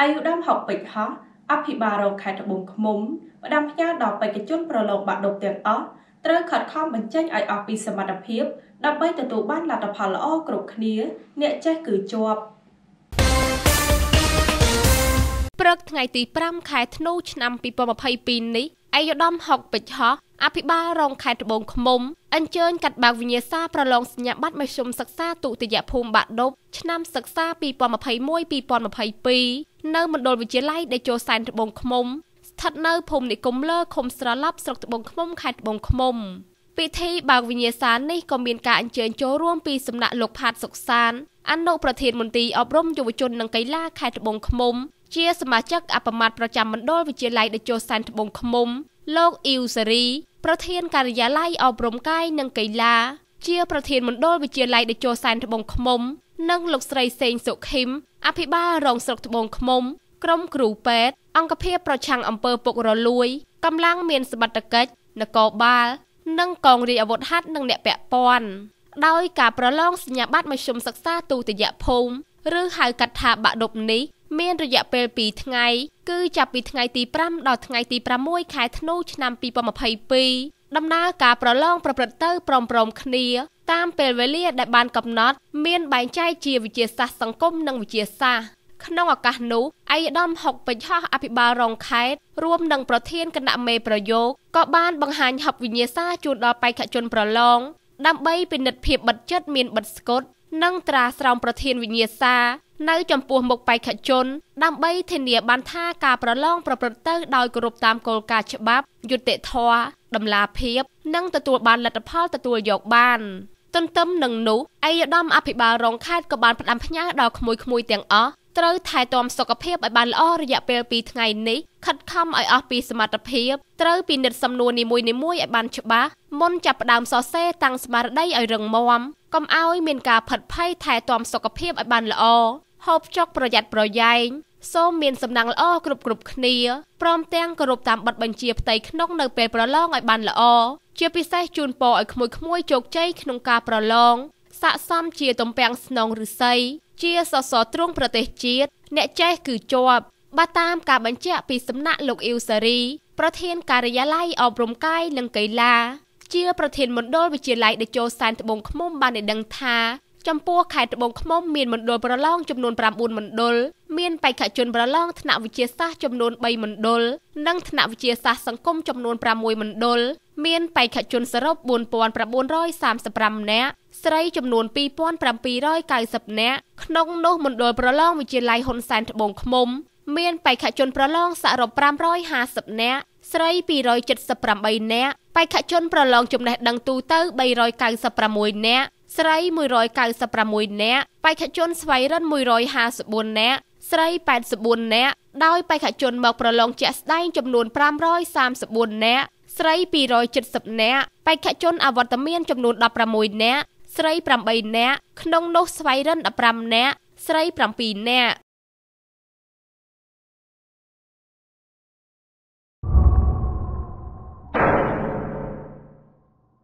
អាយុដំហុកពេជ្រហោះអភិបាលរងខេត្តត្បូងឃ្មុំផ្ដាំផ្ញើដល់បេក្ខជនប្រឡងបាក់ឌុបទាំងអស់ត្រូវខិតខំបញ្ចេញឲ្យអស់ពីសមត្ថភាព ដើម្បីទទួលបានលទ្ធផលល្អគ្រប់គ្នាអ្នកចេះគឺជាប់ព្រឹកថ្ងៃទី5ខែធ្នូឆ្នាំ2022នេះឯកឧត្តមហុកពេជ្រហោះអភិបាលរងខេត្តត្បូងឃ្មុំអញ្ជើញកាត់បើកវិញ្ញាសាប្រឡងសញ្ញាបត្រមធ្យមសិក្សាទុតិយភូមិបាក់ដប់ឆ្នាំសិក្សា2021-2022នៅមណ្ឌលវិទ្យាល័យដេជោសែនត្បូងឃ្មុំស្ថិតនៅភូមិនិគមលើឃុំស្រឡាប់ស្រុកត្បូងឃ្មុំខេត្តត្បូងឃ្មុំ។ពិធីបើកវិញ្ញាសានេះក៏មានការអញ្ជើញចូលរួមពីសំណាក់លោកផាតសុកសានអនុប្រធានមន្ទីរអប់រំយុវជននិងកីឡាខេត្តត្បូងឃ្មុំ ជាសមាជិកអបមាត់ប្រចាំមណ្ឌលវិទ្យាល័យតេជោសែនត្បូងឃ្មុំ លោកអ៊ីវសេរីប្រធានការិយាល័យអប់រំកាយនិងកីឡា ជាប្រធានមណ្ឌលវិទ្យាល័យតេជោសែនត្បូងឃ្មុំ និងលោកស្រីសេងសុខឹមអភិបាលរងស្រុកត្បូងឃ្មុំក្រុមគ្រូពេទ្យអង្គភាពប្រឆាំងអំពើពុករលួយកម្លាំងមានសមត្ថកិច្ចនគរបាលនិងកងរាជអាវុធហត្ថនិងអ្នកពាក់ព័ន្ធដោយការប្រឡងសញ្ញាបត្រមធ្យមសិក្សាទូតិយភូមិឬហៅកាត់ថាបាក់ដប់នេះមានរយៈពេល2ថ្ងៃ គឺចាប់ពីថ្ងៃទី5ដល់ថ្ងៃ ទី6ខែធ្នូឆ្នាំ2022ដំណើរការប្រឡងប្រព្រឹត្តទៅព្រមព្រំ គ្នាតាមពេលវេលាដែលបានកំណត់ មានបែងចែកជាវិទ្យាសាស្ត្រសង្គមនិងវិទ្យាសាស្ត្រក្នុងឱកាសនោះឯកឧត្តមហុកពេជ្រហោះអភិបាលរងខេត្តរួមនឹងប្រធានគណៈមេប្រយោគក៏បានបង្ហាញហັບវិញ្ញាសាជូនដល់បេក្ខជនប្រឡងដើម្បីពិនិត្យភាពបិទចិត្តមានបិទស្កុតនិងត្រាស្រោមប្រធានវិញ្ញាសា នៅចំពោះមុខបេក្ខជន ដើម្បីធានាបានថាការប្រឡងប្រព្រឹត្តទៅដោយគោរពតាមគោលការណ៍ច្បាប់យុត្តិធម៌តម្លាភាពនិងទទួលបានលទ្ធផលទទួលយកបាន ទន្ទឹមនឹងនោះឯកឧត្តមអភិបាលរងខេត្តក៏បានផ្ដាំផ្ញើដល់ក្មួយៗទាំងអស់ត្រូវថែទាំសុខភាពឲ្យបានល្អរយៈពេល2ថ្ងៃនេះខិតខំឲ្យអស់ពីសមត្ថភាពត្រូវពិនិត្យសំណួរនីមួយៗឲ្យបានច្បាស់មុនចាប់ផ្ដើមសរសេរតាំងស្មារតីឲ្យរឹងមាំកុំឲ្យមានការផិតភ័យថែទាំសុខភាពឲ្យបានល្អហូបចុកប្រយ័ត្នប្រយែងសូមមានសំណាងល្អគ្រប់គ្រប់គ្នាព្រមទាំងគោរពតាមបទបញ្ជាផ្ទៃក្នុងនៅពេលប្រឡងឲ្យបានល្អជាពិសេសជូនពរឲ្យក្មួយៗជោគជ័យក្នុងការប្រឡងស័កសមជាទំពាំងស្នងឫស្សីជាសសរទ្រូងប្រទេសជាតិអ្នកចេះ គឺជាប់បើតាមការបញ្ជាក់ពីសំណាក់លោកអ៊ីវសារី ប្រធាន ការិយាល័យអប់រំកាយនិងកីឡាជា ប្រធានមណ្ឌលវិទ្យាល័យដេជោសែនត្បូងឃ្មុំបានឲ្យដឹងថាចំពោះខេត្តត្បូងឃ្មុំមានមណ្ឌលប្រឡងចំនួន9មណ្ឌលមានបេក្ខជនប្រឡងថ្នាក់វិទ្យាសាស្ត្រចំនួន3មណ្ឌលនិងថ្នាក់វិទ្យាសាស្ត្រសង្គមចំនួន6មណ្ឌលមានបេក្ខជនសរុប4935នាក់ស្រីចំនួន2790នាក់ក្នុងនោះមណ្ឌលប្រឡងវិទ្យាល័យហ៊ុនសែនត្បូងឃ្មុំមានបេក្ខជនប្រឡងសរុប550នាក់ស្រី278នាក់បេក្ខជនប្រឡងចំណេះដឹងទូទៅ396នាក់ស្រី196នាក់បេក្ខជនស្វ័យរិន154នាក់ស្រី84នាក់ដោយបេក្ខជនមកប្រឡងជាក់ស្ដែងចំនួន534នាក់ស្រី270នាក់បេក្ខជនអវត្តមានចំនួន16នាក់ស្រី8នាក់ក្នុងនោះស្វ័យរិន15នាក់ស្រី7នាក់